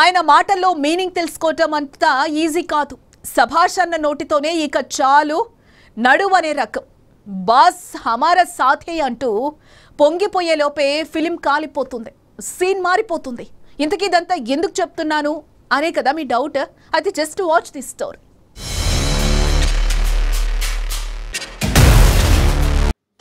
ఆయన మాటల్లో మీనింగ్ తెలుసుకోవటం అంతా ఈజీ కాదు సభాషణ నోటితోనే ఇక చాలు నడువు అనే రకం బాస్ హమారా సాథే అంటూ పొంగిపోయేలోపే ఫిలిం కాలిపోతుంది సీన్ మారిపోతుంది ఇంతకీ ఇదంతా ఎందుకు చెప్తున్నాను అనే కదా మీ డౌట్ అయితే just watch the story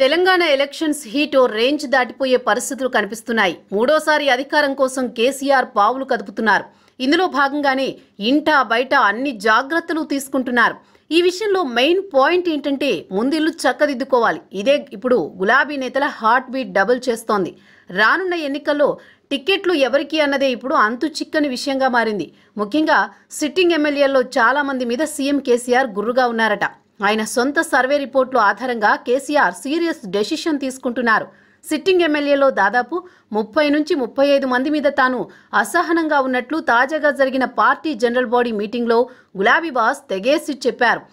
Telangana elections heat ఓ రేంజ్ దాటిపోయే పరిస్థితులు కనిపిస్తున్నాయి మూడోసారి అధికారం కోసం కేసీఆర్ పావులు కదుపుతున్నారు ఇందులో భాగంగానే ఇంట బయట అన్ని జాగ్రత్తలు తీసుకుంటున్నారు ఈ విషయంలో మెయిన్ పాయింట్ ఏంటంటే ముందిల్లు చక్కదిద్దుకోవాలి ఇదే ఇప్పుడు గులాబీ నేతల హార్ట్ బీట్ డబుల్ చేస్తోంది రానున్న ఎన్నికల్లో టిక్కెట్లు ఎవరికి అన్నదే ఇప్పుడు అంతు చిక్కని విషయంగా మారింది ముఖ్యంగా సిట్టింగ్ ఎమ్మెల్యేల్లో చాలామంది మీద సీఎం కేసీఆర్ గుర్రుగా ఉన్నారట ఆయన సొంత సర్వే రిపోర్ట్లు ఆధారంగా కేసీఆర్ సీరియస్ డెసిషన్ తీసుకుంటున్నారు సిట్టింగ్ ఎమ్మెల్యేలో దాదాపు ముప్పై నుంచి ముప్పై ఐదు మంది మీద తాను అసహనంగా ఉన్నట్లు తాజాగా జరిగిన పార్టీ జనరల్ బాడీ మీటింగ్లో గులాబీబాస్ తెగేసి చెప్పారు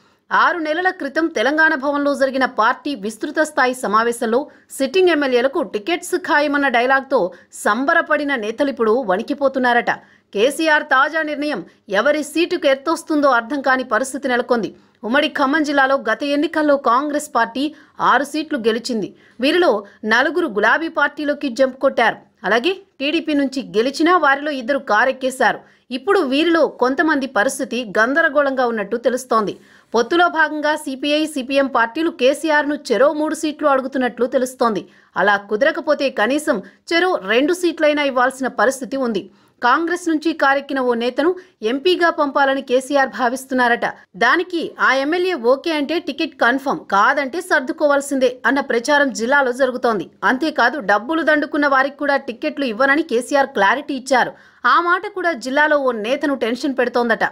ఆరు నెలల క్రితం తెలంగాణ భవన్లో జరిగిన పార్టీ విస్తృత స్థాయి సమావేశంలో సిట్టింగ్ ఎమ్మెల్యేలకు టికెట్స్ ఖాయమన్న డైలాగ్తో సంబరపడిన నేతలు ఇప్పుడు వణికిపోతున్నారట కేసీఆర్ తాజా నిర్ణయం ఎవరి సీటుకు ఎత్తొస్తుందో అర్థం కాని పరిస్థితి నెలకొంది ఉమ్మడి ఖమ్మం జిల్లాలో గత ఎన్నికల్లో కాంగ్రెస్ పార్టీ ఆరు సీట్లు గెలిచింది వీరిలో నలుగురు గులాబీ పార్టీలోకి జంప్ కొట్టారు అలాగే టీడీపీ నుంచి గెలిచినా వారిలో ఇద్దరు కారెక్కేశారు ఇప్పుడు వీరిలో కొంతమంది పరిస్థితి గందరగోళంగా ఉన్నట్టు తెలుస్తోంది పొత్తులో భాగంగా సిపిఐ సిపిఎం పార్టీలు కేసీఆర్ను చెరో మూడు సీట్లు అడుగుతున్నట్లు తెలుస్తోంది అలా కుదరకపోతే కనీసం చెరో రెండు సీట్లైనా ఇవ్వాల్సిన పరిస్థితి ఉంది కాంగ్రెస్ నుంచి కారెక్కిన ఓ నేతను ఎంపీగా పంపాలని కేసీఆర్ భావిస్తున్నారట దానికి ఆ ఎమ్మెల్యే ఓకే అంటే టికెట్ కన్ఫర్మ్ కాదంటే సర్దుకోవాల్సిందే అన్న ప్రచారం జిల్లాలో జరుగుతోంది అంతేకాదు డబ్బులు దండుకున్న వారికి కూడా టిక్కెట్లు ఇవ్వనని కేసీఆర్ క్లారిటీ ఇచ్చారు ఆ మాట కూడా జిల్లాలో ఓ నేతను టెన్షన్ పెడుతోందట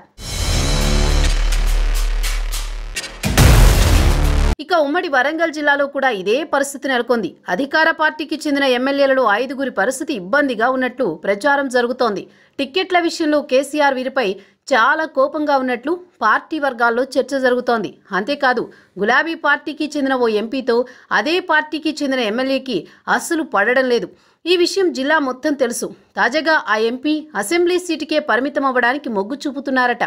ఇక ఉమ్మడి వరంగల్ జిల్లాలో కూడా ఇదే పరిస్థితి నెలకొంది అధికార పార్టీకి చెందిన ఎమ్మెల్యేలలో ఐదుగురి పరిస్థితి ఇబ్బందిగా ఉన్నట్లు ప్రచారం జరుగుతోంది టిక్కెట్ల విషయంలో కేసీఆర్ వీరిపై చాలా కోపంగా ఉన్నట్లు పార్టీ వర్గాల్లో చర్చ జరుగుతోంది అంతేకాదు గులాబీ పార్టీకి చెందిన ఓ ఎంపీతో అదే పార్టీకి చెందిన ఎమ్మెల్యేకి అస్సలు పడడం లేదు ఈ విషయం జిల్లా మొత్తం తెలుసు తాజాగా ఆ ఎంపీ అసెంబ్లీ సీటుకే పరిమితం అవ్వడానికి మొగ్గు చూపుతున్నారట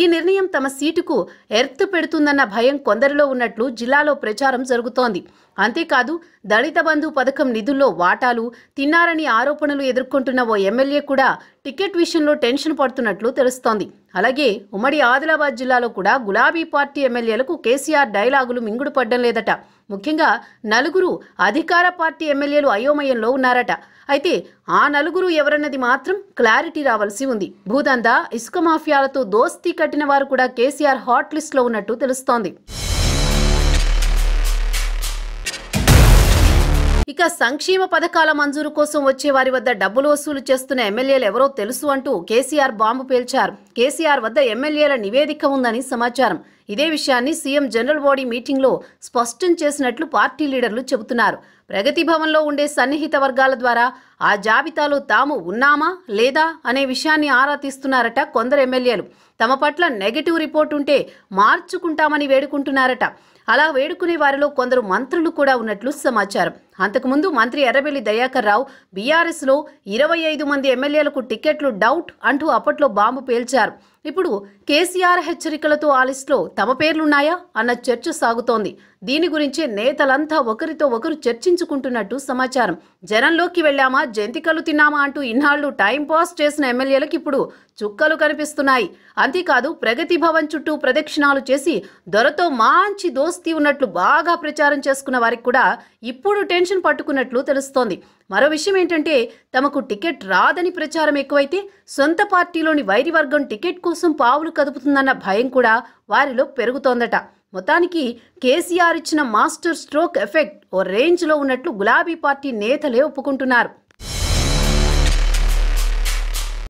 ఈ నిర్ణయం తమ సీటుకు ఎర్త్ పెడుతుందన్న భయం కొందరిలో ఉన్నట్లు జిల్లాలో ప్రచారం జరుగుతోంది అంతేకాదు దళిత బంధు పథకం నిధుల్లో వాటాలు తిన్నారని ఆరోపణలు ఎదుర్కొంటున్న ఓ ఎమ్మెల్యే కూడా టికెట్ విషయంలో టెన్షన్ పడుతున్నట్లు తెలుస్తోంది అలాగే ఉమ్మడి ఆదిలాబాద్ జిల్లాలో కూడా గులాబీ పార్టీ ఎమ్మెల్యేలకు కేసీఆర్ డైలాగులు మింగుడు పడ్డం లేదట ముఖ్యంగా నలుగురు అధికార పార్టీ ఎమ్మెల్యేలు అయోమయంలో ఉన్నారట అయితే ఆ నలుగురు ఎవరన్నది మాత్రం క్లారిటీ రావాల్సి ఉంది భూదందా ఇసుక మాఫియాలతో దోస్తీ కట్టిన వారు కూడా కేసీఆర్ హాట్ లిస్ట్లో ఉన్నట్టు తెలుస్తోంది ఇక సంక్షేమ పథకాల మంజూరు కోసం వచ్చే వారి వద్ద డబ్బులు వసూలు చేస్తున్న ఎమ్మెల్యేలు ఎవరో తెలుసు అంటూ కేసీఆర్ బాంబు పేల్చారు కేసీఆర్ వద్ద ఎమ్మెల్యేల నివేదిక ఉందని సమాచారం ఇదే విషయాన్ని సీఎం జనరల్ బాడీ మీటింగ్లో స్పష్టం చేసినట్లు పార్టీ లీడర్లు చెబుతున్నారు ప్రగతి భవన్లో ఉండే సన్నిహిత వర్గాల ద్వారా ఆ జాబితాలో తాము ఉన్నామా లేదా అనే విషయాన్ని ఆరా తీస్తున్నారట కొందరు ఎమ్మెల్యేలు తమ పట్ల నెగటివ్ రిపోర్ట్ ఉంటే మార్చుకుంటామని వేడుకుంటున్నారట అలా వేడుకునే వారిలో కొందరు మంత్రులు కూడా ఉన్నట్లు సమాచారం అంతకుముందు మంత్రి ఎర్రబెల్లి దయాకర్ రావు బీఆర్ఎస్లో ఇరవై ఐదు మంది ఎమ్మెల్యేలకు టికెట్లు డౌట్ అంటూ అప్పట్లో బాంబు పేల్చారు ఇప్పుడు కేసీఆర్ హెచ్చరికలతో ఆ లిస్టులో తమ పేర్లున్నాయా అన్న చర్చ సాగుతోంది దీని గురించి నేతలంతా ఒకరితో ఒకరు చర్చించారు దక్కించుకుంటున్నట్టు సమాచారం జనంలోకి వెళ్ళామా జంతికలు తిన్నామా అంటూ ఇన్నాళ్లు టైంపాస్ చేసిన ఎమ్మెల్యేలకు ఇప్పుడు చుక్కలు కనిపిస్తున్నాయి అంతేకాదు ప్రగతి భవన్ చుట్టూ ప్రదక్షిణాలు చేసి దొరతో మంచి దోస్తీ ఉన్నట్లు బాగా ప్రచారం చేసుకున్న వారికి కూడా ఇప్పుడు టెన్షన్ పట్టుకున్నట్లు తెలుస్తోంది మరో విషయం ఏంటంటే తమకు టికెట్ రాదని ప్రచారం ఎక్కువైతే సొంత పార్టీలోని వైరి వర్గం టికెట్ కోసం పావులు కదుపుతుందన్న భయం కూడా వారిలో పెరుగుతోందట మొత్తానికి కేసీఆర్ ఇచ్చిన మాస్టర్ స్ట్రోక్ ఎఫెక్ట్ ఓ రేంజ్లో ఉన్నట్లు గులాబీ పార్టీ నేతలే ఒప్పుకుంటున్నారు